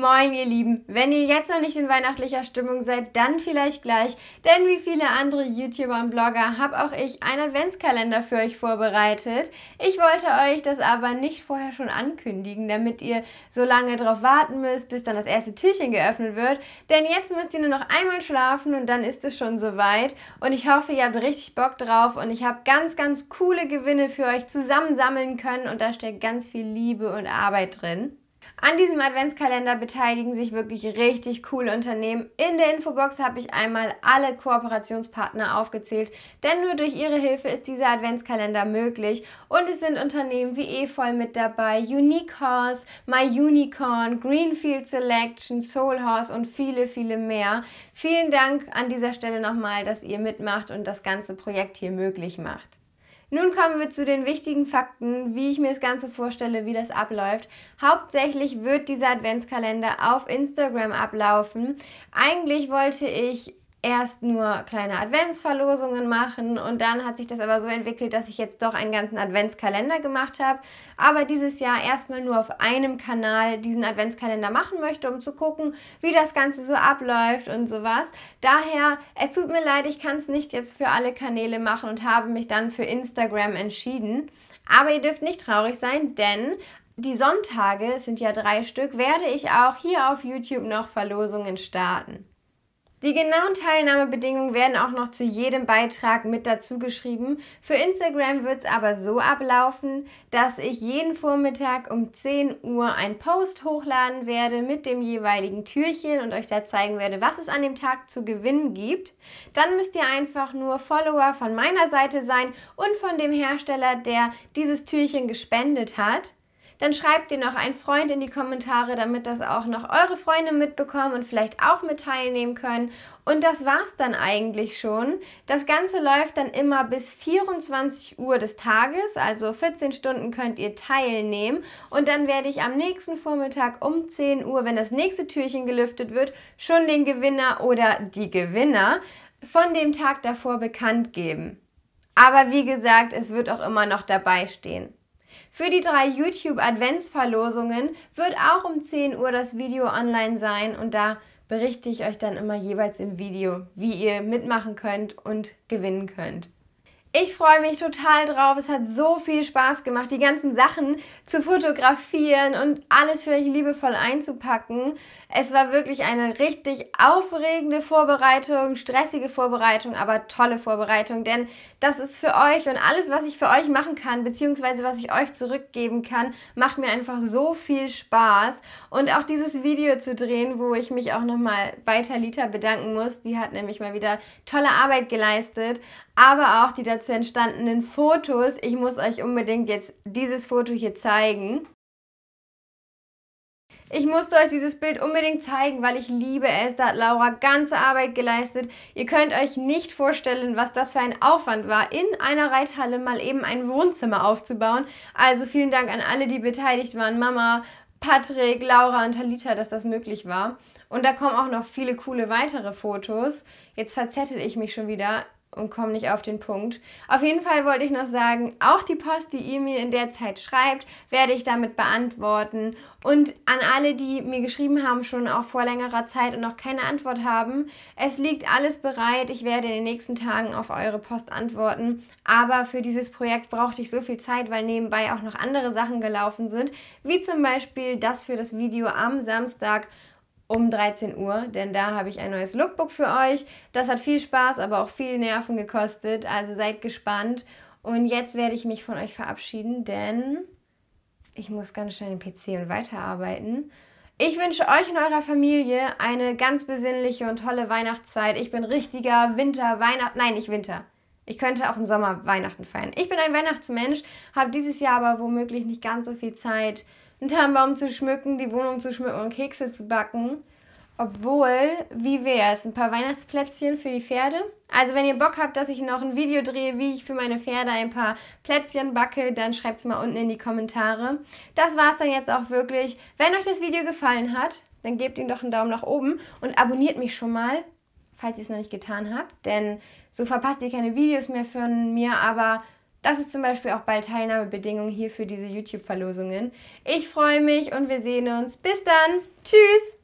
Moin, ihr Lieben. Wenn ihr jetzt noch nicht in weihnachtlicher Stimmung seid, dann vielleicht gleich. Denn wie viele andere YouTuber und Blogger habe auch ich einen Adventskalender für euch vorbereitet. Ich wollte euch das aber nicht vorher schon ankündigen, damit ihr so lange drauf warten müsst, bis dann das erste Türchen geöffnet wird. Denn jetzt müsst ihr nur noch einmal schlafen und dann ist es schon soweit. Und ich hoffe, ihr habt richtig Bock drauf und ich habe ganz, ganz coole Gewinne für euch zusammensammeln können und da steckt ganz viel Liebe und Arbeit drin. An diesem Adventskalender beteiligen sich wirklich richtig coole Unternehmen. In der Infobox habe ich einmal alle Kooperationspartner aufgezählt, denn nur durch ihre Hilfe ist dieser Adventskalender möglich. Und es sind Unternehmen wie Efeu mit dabei, Unique Horse, My Unicorn, Greenfield Selection, Soul Horse und viele, viele mehr. Vielen Dank an dieser Stelle nochmal, dass ihr mitmacht und das ganze Projekt hier möglich macht. Nun kommen wir zu den wichtigen Fakten, wie ich mir das Ganze vorstelle, wie das abläuft. Hauptsächlich wird dieser Adventskalender auf Instagram ablaufen. Eigentlich wollte ich erst nur kleine Adventsverlosungen machen und dann hat sich das aber so entwickelt, dass ich jetzt doch einen ganzen Adventskalender gemacht habe, aber dieses Jahr erstmal nur auf einem Kanal diesen Adventskalender machen möchte, um zu gucken, wie das Ganze so abläuft und sowas. Daher, es tut mir leid, ich kann es nicht jetzt für alle Kanäle machen und habe mich dann für Instagram entschieden. Aber ihr dürft nicht traurig sein, denn die Sonntage, es sind ja drei Stück, werde ich auch hier auf YouTube noch Verlosungen starten. Die genauen Teilnahmebedingungen werden auch noch zu jedem Beitrag mit dazu geschrieben. Für Instagram wird es aber so ablaufen, dass ich jeden Vormittag um 10 Uhr einen Post hochladen werde mit dem jeweiligen Türchen und euch da zeigen werde, was es an dem Tag zu gewinnen gibt. Dann müsst ihr einfach nur Follower von meiner Seite sein und von dem Hersteller, der dieses Türchen gespendet hat dann schreibt den noch einen Freund in die Kommentare, damit das auch noch eure Freunde mitbekommen und vielleicht auch mit teilnehmen können. Und das war's dann eigentlich schon. Das Ganze läuft dann immer bis 24 Uhr des Tages, also 14 Stunden könnt ihr teilnehmen. Und dann werde ich am nächsten Vormittag um 10 Uhr, wenn das nächste Türchen gelüftet wird, schon den Gewinner oder die Gewinner von dem Tag davor bekannt geben. Aber wie gesagt, es wird auch immer noch dabei stehen. Für die drei YouTube-Adventsverlosungen wird auch um 10 Uhr das Video online sein und da berichte ich euch dann immer jeweils im Video, wie ihr mitmachen könnt und gewinnen könnt. Ich freue mich total drauf. Es hat so viel Spaß gemacht, die ganzen Sachen zu fotografieren und alles für euch liebevoll einzupacken. Es war wirklich eine richtig aufregende Vorbereitung, stressige Vorbereitung, aber tolle Vorbereitung, denn das ist für euch und alles, was ich für euch machen kann, beziehungsweise was ich euch zurückgeben kann, macht mir einfach so viel Spaß. Und auch dieses Video zu drehen, wo ich mich auch nochmal bei Talita bedanken muss, die hat nämlich mal wieder tolle Arbeit geleistet aber auch die dazu entstandenen Fotos. Ich muss euch unbedingt jetzt dieses Foto hier zeigen. Ich musste euch dieses Bild unbedingt zeigen, weil ich liebe es. Da hat Laura ganze Arbeit geleistet. Ihr könnt euch nicht vorstellen, was das für ein Aufwand war, in einer Reithalle mal eben ein Wohnzimmer aufzubauen. Also vielen Dank an alle, die beteiligt waren. Mama, Patrick, Laura und Talita, dass das möglich war. Und da kommen auch noch viele coole weitere Fotos. Jetzt verzettel ich mich schon wieder und komme nicht auf den Punkt. Auf jeden Fall wollte ich noch sagen, auch die Post, die ihr mir in der Zeit schreibt, werde ich damit beantworten. Und an alle, die mir geschrieben haben, schon auch vor längerer Zeit und noch keine Antwort haben, es liegt alles bereit. Ich werde in den nächsten Tagen auf eure Post antworten. Aber für dieses Projekt brauchte ich so viel Zeit, weil nebenbei auch noch andere Sachen gelaufen sind, wie zum Beispiel das für das Video am Samstag um 13 Uhr, denn da habe ich ein neues Lookbook für euch. Das hat viel Spaß, aber auch viel Nerven gekostet, also seid gespannt. Und jetzt werde ich mich von euch verabschieden, denn ich muss ganz schnell den PC und weiterarbeiten. Ich wünsche euch und eurer Familie eine ganz besinnliche und tolle Weihnachtszeit. Ich bin richtiger Winter, Weihnacht, nein, nicht Winter. Ich könnte auch im Sommer Weihnachten feiern. Ich bin ein Weihnachtsmensch, habe dieses Jahr aber womöglich nicht ganz so viel Zeit einen Tannenbaum zu schmücken, die Wohnung zu schmücken und Kekse zu backen. Obwohl, wie wäre es? Ein paar Weihnachtsplätzchen für die Pferde. Also wenn ihr Bock habt, dass ich noch ein Video drehe, wie ich für meine Pferde ein paar Plätzchen backe, dann schreibt es mal unten in die Kommentare. Das war es dann jetzt auch wirklich. Wenn euch das Video gefallen hat, dann gebt ihm doch einen Daumen nach oben und abonniert mich schon mal, falls ihr es noch nicht getan habt. Denn so verpasst ihr keine Videos mehr von mir, aber das ist zum Beispiel auch bald Teilnahmebedingung hier für diese YouTube-Verlosungen. Ich freue mich und wir sehen uns. Bis dann. Tschüss.